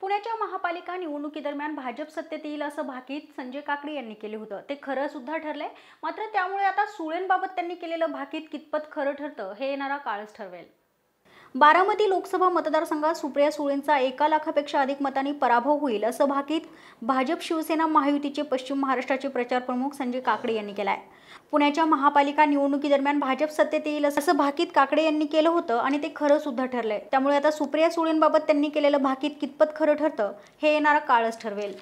पुण्याच्या महापालिका निवडणुकीदरम्यान भाजप सत्तेत येईल असं भाकीत संजय काकडे यांनी केलं होतं ते खरं सुद्धा ठरलंय मात्र त्यामुळे आता सुळेंबाबत त्यांनी केलेलं भाकीत कितपत खरं ठरतं हे येणारा काळच ठरवेल बारामती लोकसभा मतदारसंघात सुप्रिया सुळेंचा एका लाखापेक्षा अधिक मतांनी पराभव होईल असं भाकीत भाजप शिवसेना महायुतीचे पश्चिम महाराष्ट्राचे प्रचार प्रमुख संजय काकडे यांनी केला आहे पुण्याच्या महापालिका निवडणुकीदरम्यान भाजप सत्तेत येईल असं भाकीत काकडे यांनी केलं होतं आणि ते खरं सुद्धा ठरलंय त्यामुळे आता सुप्रिया सुळेंबाबत त्यांनी केलेलं भाकीत कितपत खरं ठरतं हे येणारा काळच ठरवेल